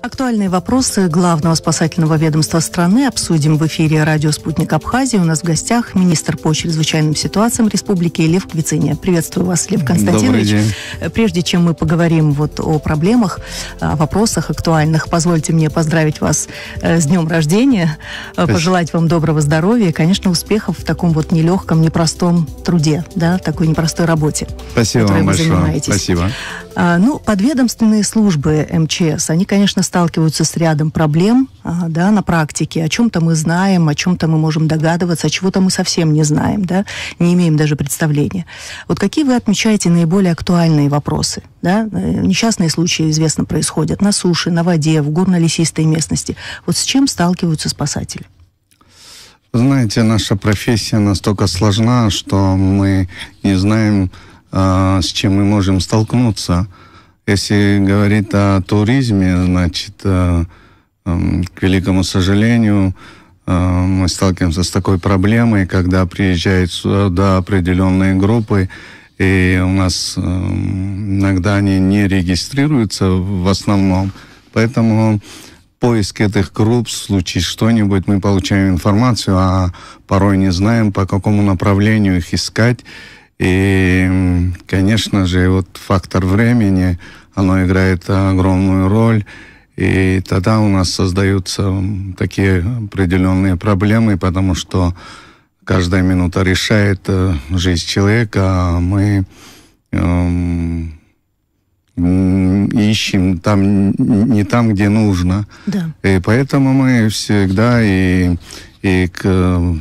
Актуальные вопросы главного спасательного ведомства страны обсудим в эфире радио «Спутник Абхазии». У нас в гостях министр по чрезвычайным ситуациям республики Лев Квициня. Приветствую вас, Лев Константинович. день. Прежде чем мы поговорим вот о проблемах, о вопросах актуальных, позвольте мне поздравить вас э, с днем рождения, э, Спасибо. пожелать вам доброго здоровья и, конечно, успехов в таком вот нелегком, непростом труде, да, такой непростой работе, Спасибо которой вам вы большое. занимаетесь. Спасибо. А, ну, подведомственные службы МЧС, они, конечно, сталкиваются с рядом проблем а, да, на практике. О чем-то мы знаем, о чем-то мы можем догадываться, о чего-то мы совсем не знаем, да, не имеем даже представления. Вот какие вы отмечаете наиболее актуальные вопросы? Да? Э, несчастные случаи, известно, происходят на суше, на воде, в горно-лесистой местности. Вот с чем сталкиваются спасатели? Знаете, наша профессия настолько сложна, что мы не знаем, а, с чем мы можем столкнуться – если говорить о туризме, значит, э, эм, к великому сожалению, э, мы сталкиваемся с такой проблемой, когда приезжают сюда определенные группы, и у нас эм, иногда они не регистрируются в основном. Поэтому поиск этих групп, в случае что-нибудь, мы получаем информацию, а порой не знаем, по какому направлению их искать. И, конечно же, вот фактор времени – оно играет огромную роль. И тогда у нас создаются такие определенные проблемы, потому что каждая минута решает э, жизнь человека, а мы эм, ищем там не там, где нужно. Да. И поэтому мы всегда и, и к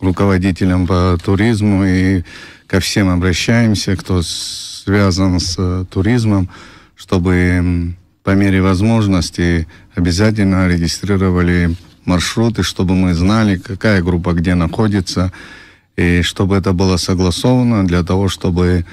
руководителям по туризму, и ко всем обращаемся, кто связан с э, туризмом чтобы по мере возможности обязательно регистрировали маршруты, чтобы мы знали, какая группа где находится, и чтобы это было согласовано для того, чтобы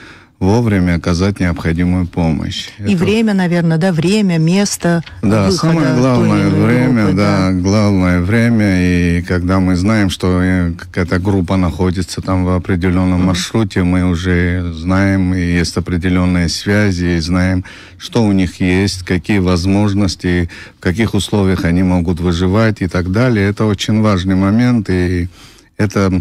вовремя оказать необходимую помощь. И Это... время, наверное, да, время, место. Да, самое главное время, группы, да, да, главное время, и когда мы знаем, что э, какая-то группа находится там в определенном mm-hmm. маршруте, мы уже знаем, и есть определенные связи, и знаем, что у них есть, какие возможности, в каких условиях они могут выживать и так далее. Это очень важный момент, и это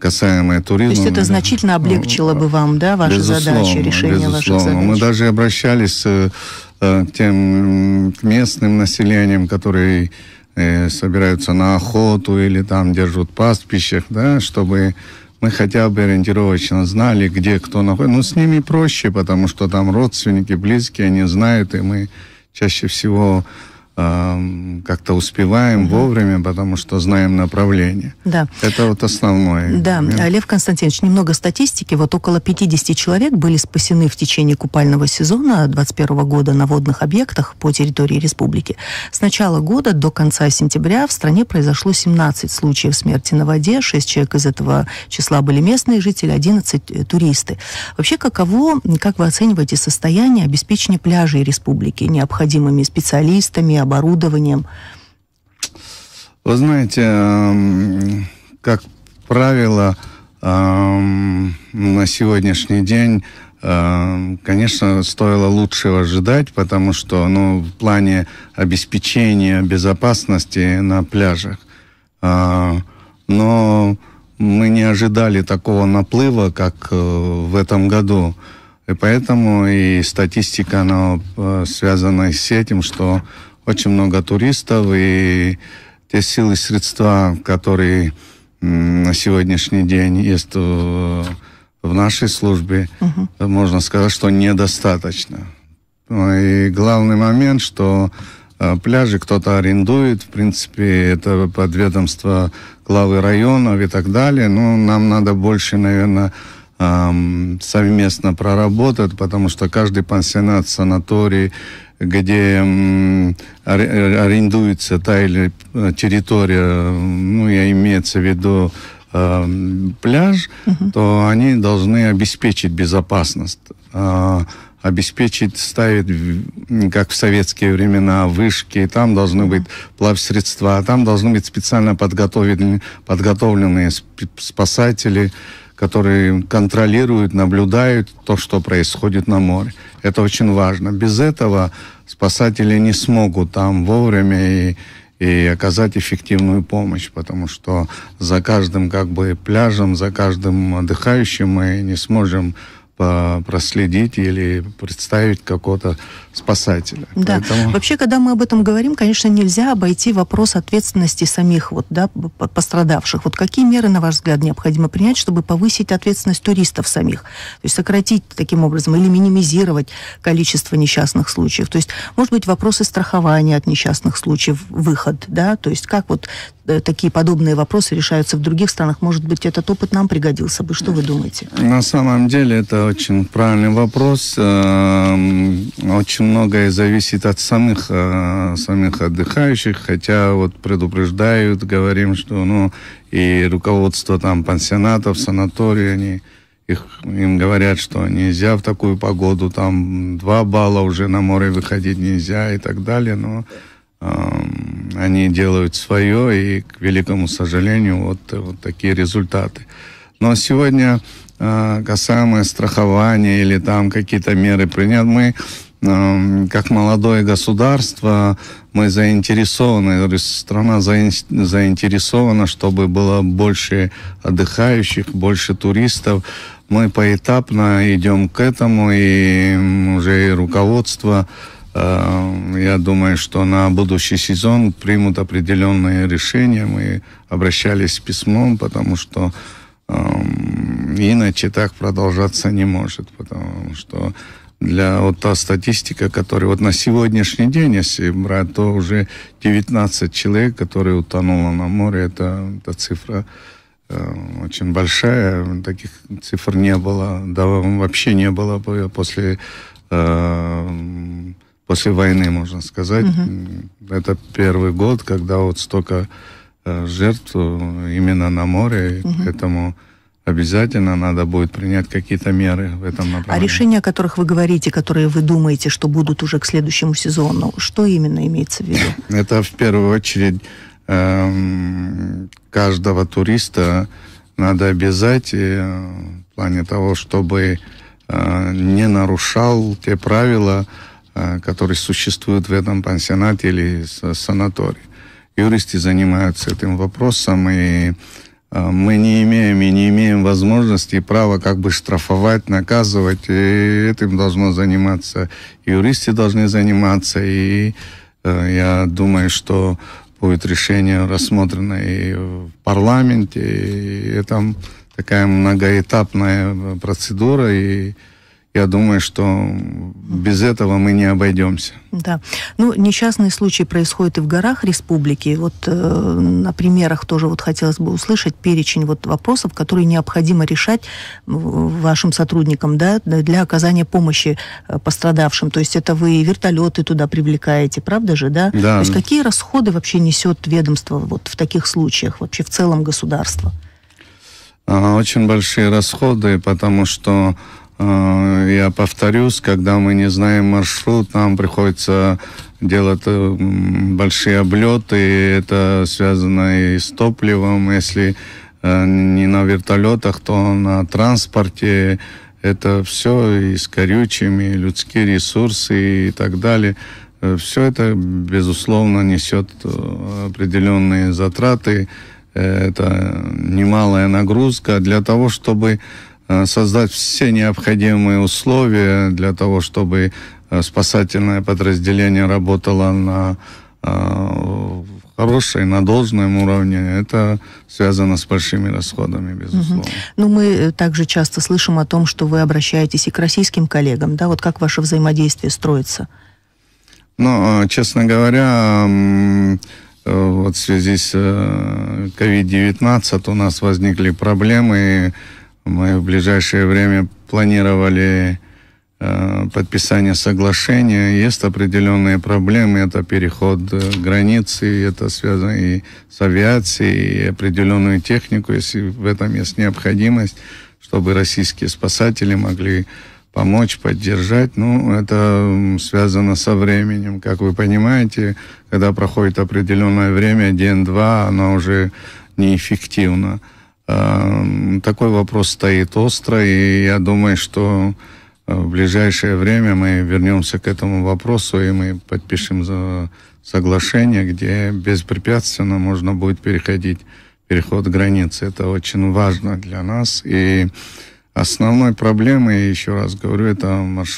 касаемое туризма. То есть это значительно ну, облегчило бы вам, да, ваши задачи, решение безусловно. ваших задач? Мы даже обращались к э, тем местным населением, которые э, собираются на охоту или там держат пастбищах, да, чтобы мы хотя бы ориентировочно знали, где кто находится. Ну, с ними проще, потому что там родственники, близкие, они знают, и мы чаще всего Эм, как-то успеваем угу. вовремя, потому что знаем направление. Да. Это вот основное. Да, момент. Лев Константинович, немного статистики. Вот около 50 человек были спасены в течение купального сезона 2021 года на водных объектах по территории республики. С начала года до конца сентября в стране произошло 17 случаев смерти на воде. 6 человек из этого числа были местные жители, 11 э, туристы. Вообще, каково, как вы оцениваете состояние обеспечения пляжей республики необходимыми специалистами, оборудованием? Вы знаете, эм, как правило, эм, ну, на сегодняшний день эм, конечно, стоило лучшего ожидать, потому что ну, в плане обеспечения безопасности на пляжах. Э, но мы не ожидали такого наплыва, как э, в этом году. И поэтому и статистика она э, связана с этим, что очень много туристов, и те силы, и средства, которые на сегодняшний день есть в, нашей службе, угу. можно сказать, что недостаточно. Ну, и главный момент, что э, пляжи кто-то арендует, в принципе, это ведомство главы районов и так далее, но нам надо больше, наверное, совместно проработать, потому что каждый пансионат, санаторий, где арендуется та или э, территория, ну, я имеется в виду э, пляж, угу. то они должны обеспечить безопасность а, обеспечить, ставить, как в советские времена, вышки, там должны быть плавсредства, там должны быть специально подготовленные, подготовленные спасатели, которые контролируют, наблюдают то, что происходит на море. Это очень важно. Без этого спасатели не смогут там вовремя и, и оказать эффективную помощь, потому что за каждым как бы пляжем, за каждым отдыхающим мы не сможем проследить или представить какого-то спасателя. Да. Поэтому... Вообще, когда мы об этом говорим, конечно, нельзя обойти вопрос ответственности самих вот, да, пострадавших. Вот какие меры, на ваш взгляд, необходимо принять, чтобы повысить ответственность туристов самих? То есть сократить таким образом или минимизировать количество несчастных случаев? То есть, может быть, вопросы страхования от несчастных случаев, выход, да? То есть как вот Э, такие подобные вопросы решаются в других странах. Может быть, этот опыт нам пригодился бы. Что вы думаете? На самом деле это очень правильный вопрос. Эм, очень многое зависит от самих, э, самих отдыхающих, хотя вот предупреждают, говорим, что ну, и руководство там пансионатов, санаторий, они их, им говорят, что нельзя в такую погоду, там два балла уже на море выходить нельзя и так далее, но э, они делают свое, и, к великому сожалению, вот, вот такие результаты. Но сегодня а, касаемо страхование или там какие-то меры принять, мы а, как молодое государство, мы заинтересованы, страна заинтересована, чтобы было больше отдыхающих, больше туристов. Мы поэтапно идем к этому, и уже и руководство Эм, я думаю, что на будущий сезон примут определенные решения. Мы обращались с письмом, потому что эм, иначе так продолжаться не может, потому что для вот та статистика, которая вот на сегодняшний день, если брать, то уже 19 человек, которые утонуло на море, это, это цифра э, очень большая, таких цифр не было, да вообще не было после э, после войны, можно сказать. Угу. Это первый год, когда вот столько э, жертв э, именно на море, угу. поэтому обязательно надо будет принять какие-то меры в этом а направлении. А решения, о которых вы говорите, которые вы думаете, что будут уже к следующему сезону, что именно имеется в виду? Это в первую очередь эм, каждого туриста надо обязать э, в плане того, чтобы не нарушал те правила, Э, который существует в этом пансионате или санатории. Юристы занимаются этим вопросом, и э, мы не имеем и не имеем возможности и права как бы штрафовать, наказывать, и этим должно заниматься, юристы должны заниматься, и э, я думаю, что будет решение рассмотрено и в парламенте, и там такая многоэтапная процедура, и я думаю, что без этого мы не обойдемся. Да. Ну, несчастные случаи происходят и в горах республики. Вот э, на примерах тоже вот хотелось бы услышать перечень вот вопросов, которые необходимо решать вашим сотрудникам, да, для оказания помощи э, пострадавшим. То есть это вы вертолеты туда привлекаете, правда же, да? Да. То есть какие расходы вообще несет ведомство вот в таких случаях, вообще в целом государство? А, очень большие расходы, потому что Э, я повторюсь, когда мы не знаем маршрут, нам приходится делать э, большие облеты, это связано и с топливом, если э, не на вертолетах, то на транспорте, это все и с корючими, и людские ресурсы и так далее. Все это, безусловно, несет определенные затраты, это немалая нагрузка для того, чтобы Э, создать все необходимые условия для того, чтобы э, спасательное подразделение работало на э, хорошей, на должном уровне, это связано с большими расходами, безусловно. Угу. Ну, мы также часто слышим о том, что вы обращаетесь и к российским коллегам, да, вот как ваше взаимодействие строится? Ну, честно говоря, вот в связи с COVID-19 у нас возникли проблемы, мы в ближайшее время планировали э, подписание соглашения. Есть определенные проблемы. Это переход э, границы, это связано и с авиацией, и определенную технику, если в этом есть необходимость, чтобы российские спасатели могли помочь, поддержать. Ну, это связано со временем. Как вы понимаете, когда проходит определенное время, день-два, оно уже неэффективно. Эм, такой вопрос стоит остро, и я думаю, что э, в ближайшее время мы вернемся к этому вопросу, и мы подпишем соглашение, где беспрепятственно можно будет переходить переход границы. Это очень важно для нас. И основной проблемой, еще раз говорю, это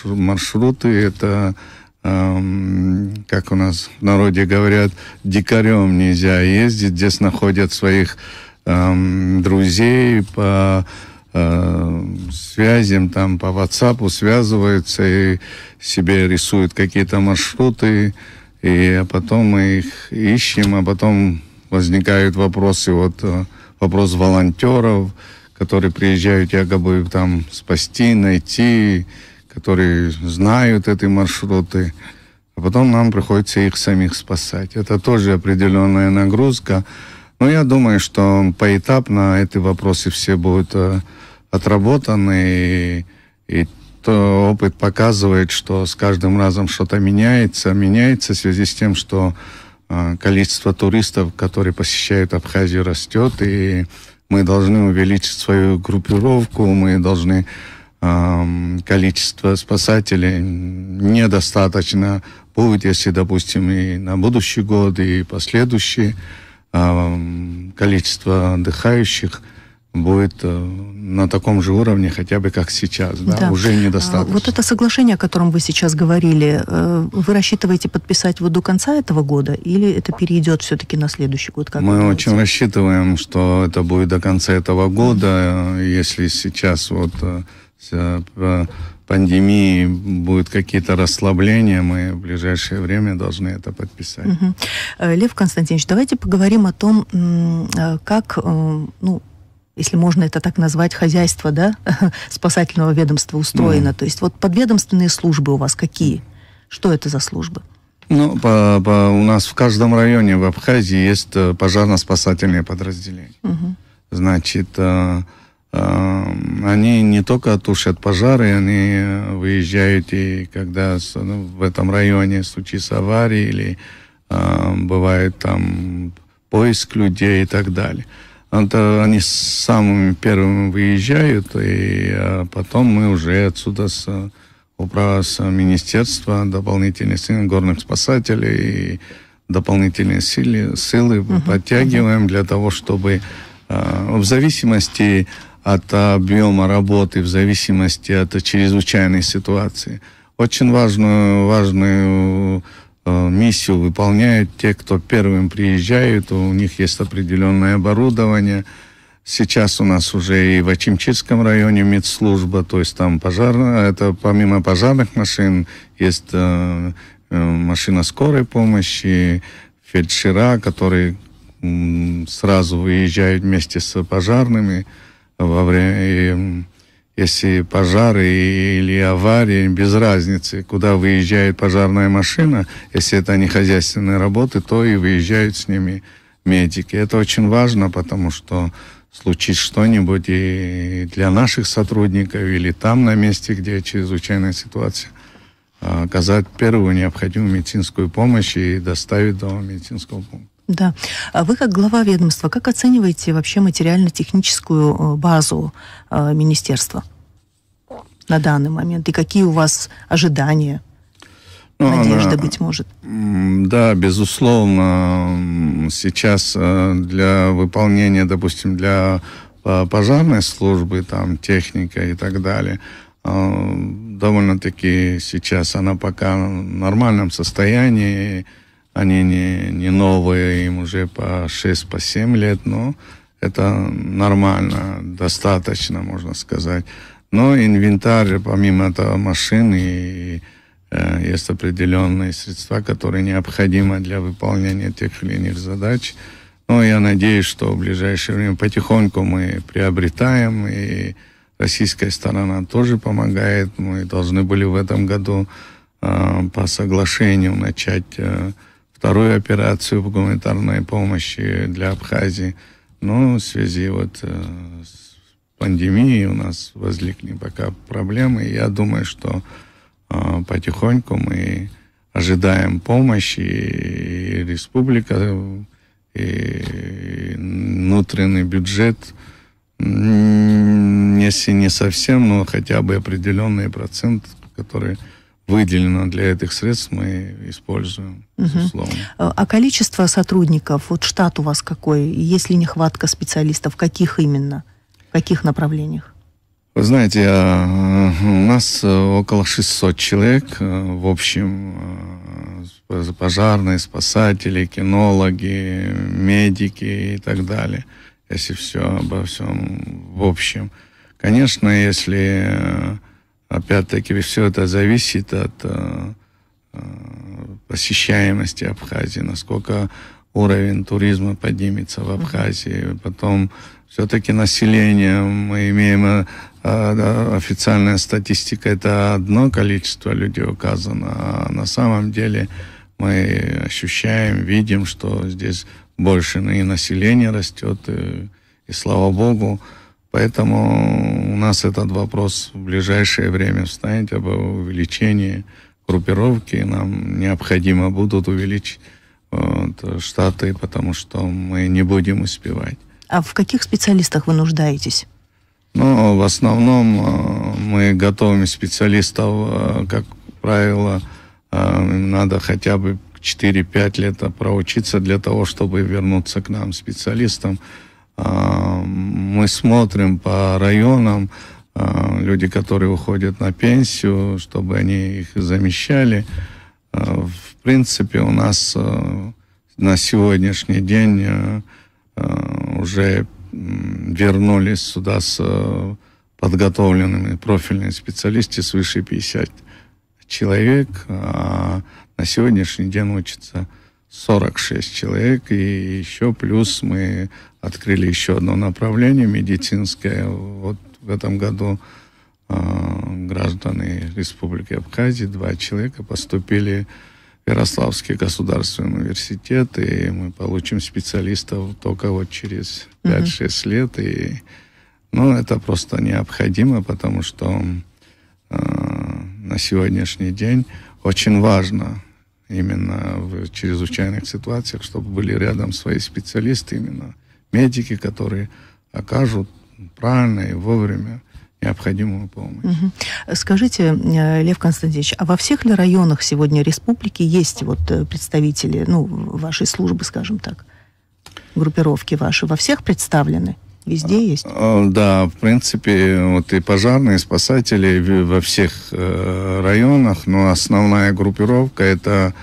маршруты, это эм, как у нас в народе говорят, дикарем нельзя ездить, здесь находят своих Эм, друзей, по э, связям, там, по WhatsApp связывается и себе рисуют какие-то маршруты, и потом мы их ищем, а потом возникают вопросы, вот э, вопрос волонтеров, которые приезжают якобы там спасти, найти, которые знают эти маршруты, а потом нам приходится их самих спасать. Это тоже определенная нагрузка, ну я думаю, что поэтапно эти вопросы все будут э, отработаны, и, и то опыт показывает, что с каждым разом что-то меняется, меняется в связи с тем, что э, количество туристов, которые посещают Абхазию, растет, и мы должны увеличить свою группировку, мы должны эм, количество спасателей недостаточно будет, если, допустим, и на будущий год, и последующие. А, количество отдыхающих будет э, на таком же уровне, хотя бы как сейчас, да, да. уже а, недостаточно. Вот это соглашение, о котором вы сейчас говорили, э, вы рассчитываете подписать его до конца этого года, или это перейдет все-таки на следующий год? Как Мы очень рассчитываем, что это будет до конца этого года, если сейчас вот э, пандемии будут какие-то расслабления, мы в ближайшее время должны это подписать. Угу. Лев Константинович, давайте поговорим о том, э, как, э, ну, если можно это так назвать, хозяйство, да, спасательного ведомства устроено. Mm. То есть вот подведомственные службы у вас какие? Что это за службы? Ну, по, по, у нас в каждом районе в Абхазии есть пожарно-спасательные подразделения. Угу. Значит, Эм, они не только тушат пожары, они выезжают и когда ну, в этом районе случится авария или э, бывает там поиск людей и так далее. Это они самыми первыми выезжают, и а потом мы уже отсюда с управа с министерства дополнительные силы горных спасателей и дополнительные силы, силы uh-huh. подтягиваем для того, чтобы э, в зависимости от от объема работы в зависимости от чрезвычайной ситуации. Очень важную, важную э, миссию выполняют те, кто первым приезжают, у них есть определенное оборудование. Сейчас у нас уже и в Ачимчитском районе медслужба, то есть там пожарная, это помимо пожарных машин есть э, э машина скорой помощи, фельдшера, которые сразу выезжают вместе с пожарными во время, если пожары или аварии, без разницы, куда выезжает пожарная машина, если это не хозяйственные работы, то и выезжают с ними медики. Это очень важно, потому что случится что-нибудь и для наших сотрудников или там на месте, где чрезвычайная ситуация, а, оказать первую необходимую медицинскую помощь и доставить до медицинского пункта. Да. А вы как глава ведомства, как оцениваете вообще материально-техническую э, базу э, министерства на данный момент? И какие у вас ожидания? Ну, Надежда, быть может. Да, безусловно. Сейчас э, для выполнения, допустим, для э, пожарной службы, там, техника и так далее, довольно-таки сейчас она пока в нормальном состоянии. Они не, не новые, им уже по 6-7 по лет, но это нормально, достаточно, можно сказать. Но инвентарь, помимо этого, машины и э, есть определенные средства, которые необходимы для выполнения тех или иных задач. Но я надеюсь, что в ближайшее время потихоньку мы приобретаем, и российская сторона тоже помогает. Мы должны были в этом году э, по соглашению начать э, вторую операцию по гуманитарной помощи для Абхазии. Но ну, в связи вот э, с пандемией у нас возникли пока проблемы. Я думаю, что э, потихоньку мы ожидаем помощи и республика, и внутренний бюджет, если не совсем, но хотя бы определенный процент, который выделено для этих средств, мы используем, угу. безусловно. А, а количество сотрудников, вот штат у вас какой? Есть ли нехватка специалистов? Каких именно? В каких направлениях? Вы знаете, а, у нас э, около 600 человек, э, в общем, э, пожарные, спасатели, кинологи, медики и так далее, если все обо всем в общем. Конечно, если Опять-таки, все это зависит от э, э, посещаемости Абхазии, насколько уровень туризма поднимется в Абхазии. Потом все-таки население, мы имеем э, официальная статистика, это одно количество людей указано, а на самом деле мы ощущаем, видим, что здесь больше и население растет, и, э, и слава богу. Поэтому у нас этот вопрос в ближайшее время встанет об увеличении группировки. Нам необходимо будут увеличить вот, штаты, потому что мы не будем успевать. А в каких специалистах вы нуждаетесь? Ну, в основном э, мы готовим специалистов, э, как правило, э, надо хотя бы 4-5 лет проучиться для того, чтобы вернуться к нам специалистам. А, мы смотрим по районам, а, люди, которые уходят на пенсию, чтобы они их замещали. А, в принципе, у нас на сегодняшний день уже вернулись сюда с подготовленными профильными специалистами свыше 50 человек, а на сегодняшний день учатся 46 человек, и еще плюс мы открыли еще одно направление медицинское. Вот в этом году э, граждане Республики Абхазии, два человека поступили в Ярославский государственный университет, и мы получим специалистов только вот через 5-6 uh-huh. лет. И, ну, это просто необходимо, потому что э, на сегодняшний день очень важно именно в чрезвычайных ситуациях, чтобы были рядом свои специалисты, именно медики, которые окажут правильно и вовремя необходимую помощь. Угу. Скажите, э, Лев Константинович, а во всех ли районах сегодня республики есть вот э, представители, ну, вашей службы, скажем так, группировки ваши, во всех представлены? Везде а, есть? А, да, в принципе, вот и пожарные, и спасатели во всех э, районах, но основная группировка это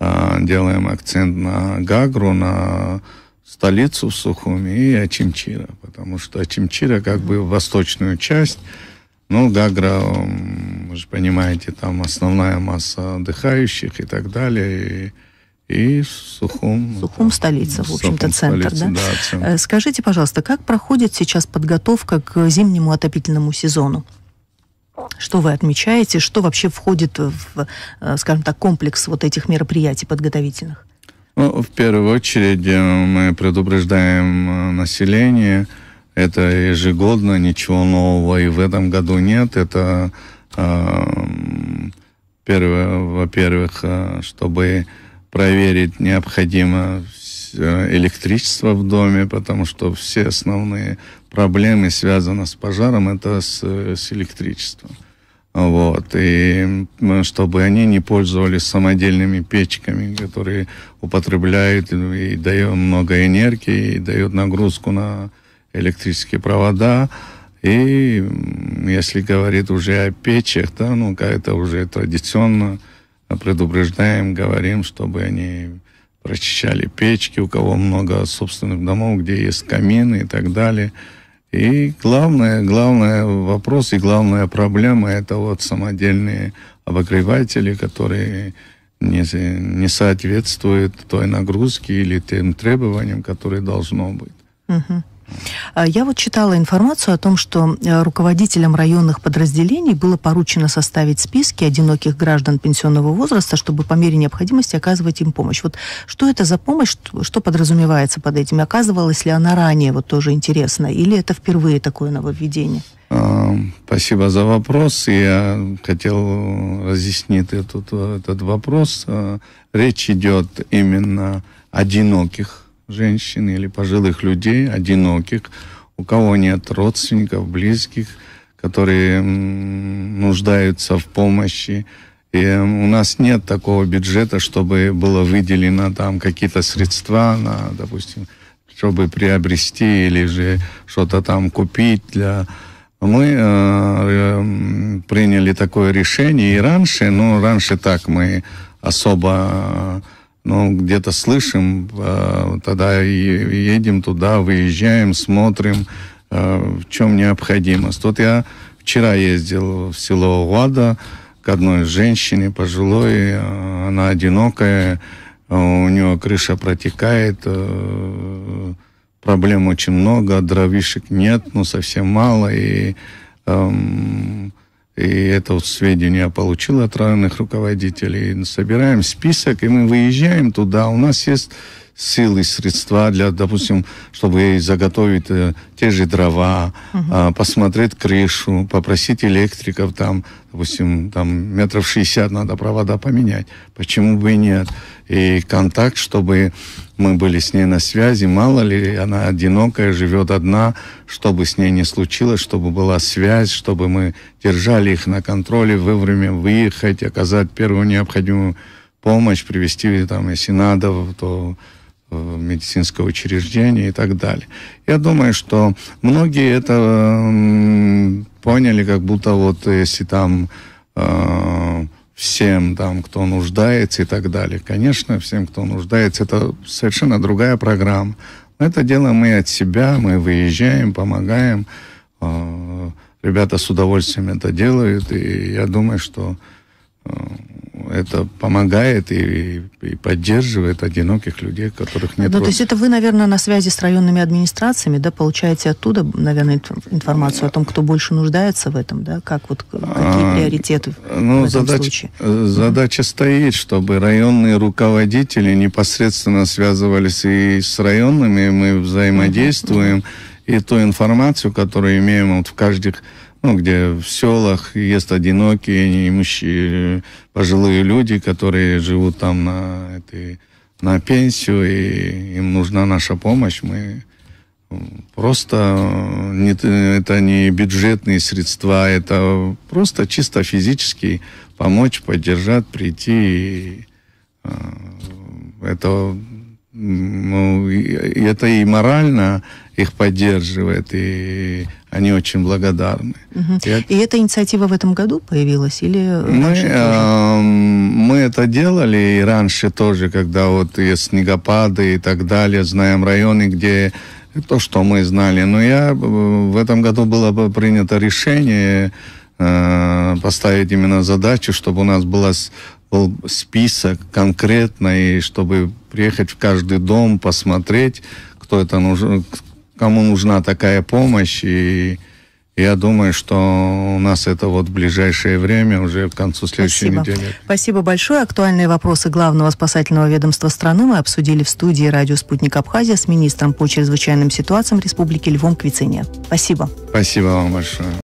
а, делаем акцент на Гагру, на столицу Сухуми и Ачимчира, потому что Ачимчира как бы восточную часть, ну, Гагра, вы же понимаете, там основная масса отдыхающих и так далее, и и Сухум. Сухум столица, в общем-то, центр, столица, да? да центр. Э, скажите, пожалуйста, как проходит сейчас подготовка к зимнему отопительному сезону? Что вы отмечаете? Что вообще входит в, э, скажем так, комплекс вот этих мероприятий подготовительных? Ну, в первую очередь э, мы предупреждаем население. Это ежегодно, ничего нового и в этом году нет. Это, э, первое, во-первых, чтобы проверить необходимо электричество в доме, потому что все основные проблемы связаны с пожаром, это с, с электричеством. Вот. И чтобы они не пользовались самодельными печками, которые употребляют и дают много энергии, и дают нагрузку на электрические провода. И если говорить уже о печах, да, ну, это уже традиционно, предупреждаем, говорим, чтобы они прочищали печки, у кого много собственных домов, где есть камины и так далее. И главное, главное вопрос и главная проблема – это вот самодельные обогреватели, которые не, не соответствуют той нагрузке или тем требованиям, которые должно быть. Угу. Э, я вот читала информацию о том, что э, руководителям районных подразделений было поручено составить списки одиноких граждан пенсионного возраста, чтобы по мере необходимости оказывать им помощь. Вот что это за помощь, что подразумевается под этим? Оказывалась ли она ранее, вот тоже интересно, или это впервые такое нововведение? А, спасибо за вопрос. Я хотел разъяснить этот, этот вопрос. Э, речь идет именно о одиноких женщин или пожилых людей, одиноких, у кого нет родственников, близких, которые нуждаются в помощи. И у нас нет такого бюджета, чтобы было выделено там какие-то средства, на, допустим, чтобы приобрести или же что-то там купить для мы э, э приняли такое решение и раньше, но ну, раньше так мы особо ну, где-то слышим, а, тогда едем туда, выезжаем, смотрим, а, в чем необходимость. Тут я вчера ездил в село Лада к одной женщине пожилой, она одинокая, а у нее крыша протекает, проблем очень много, дровишек нет, ну, совсем мало, и и это вот сведения я получил от разных руководителей. Собираем список, и мы выезжаем туда. У нас есть силы, средства для, допустим, чтобы заготовить э, те же дрова, э, посмотреть крышу, попросить электриков там, допустим, там метров 60 надо провода поменять. Почему бы и нет? И контакт, чтобы мы были с ней на связи, мало ли она одинокая, живет одна, чтобы с ней не случилось, чтобы была связь, чтобы мы держали их на контроле, вовремя выехать, оказать первую необходимую помощь, привести там, если надо, то медицинского учреждения и так далее. Я думаю, что многие это поняли, как будто вот если там э, всем там, кто нуждается и так далее. Конечно, всем, кто нуждается, это совершенно другая программа. Но это дело мы от себя, мы выезжаем, помогаем. Э, ребята с удовольствием это делают, и я думаю, что э, это помогает и, и поддерживает одиноких людей, которых нет. Ну, то есть это вы, наверное, на связи с районными администрациями, да, получаете оттуда, наверное, информацию о том, кто больше нуждается в этом, да, как вот э, какие а, приоритеты ну, в этом задач, случае. Э, задача mm-hmm. стоит, чтобы районные руководители непосредственно связывались и с районными, мы взаимодействуем, mm-hmm. и ту информацию, которую имеем вот в каждых ну, где в селах есть одинокие, неимущие пожилые люди, которые живут там на, этой, на пенсию, и им нужна наша помощь. Мы просто э, не, это не бюджетные средства, это просто чисто физически помочь, поддержать, прийти. И, э, это, ну, и, это и морально, их поддерживает, и они очень благодарны. Угу. И, и эта инициатива в этом году появилась или мы э, мы это делали и раньше тоже, когда вот и снегопады и так далее, знаем районы, где то, что мы знали. Но я э, в этом году было принято решение э, поставить именно задачу, чтобы у нас была был список конкретно, и чтобы приехать в каждый дом, посмотреть, кто это нужен, кому нужна такая помощь. И я думаю, что у нас это вот в ближайшее время, уже к концу следующей Спасибо. недели. Спасибо большое. Актуальные вопросы главного спасательного ведомства страны мы обсудили в студии «Радио Спутник Абхазия» с министром по чрезвычайным ситуациям Республики Львом Квицыне. Спасибо. Спасибо вам большое.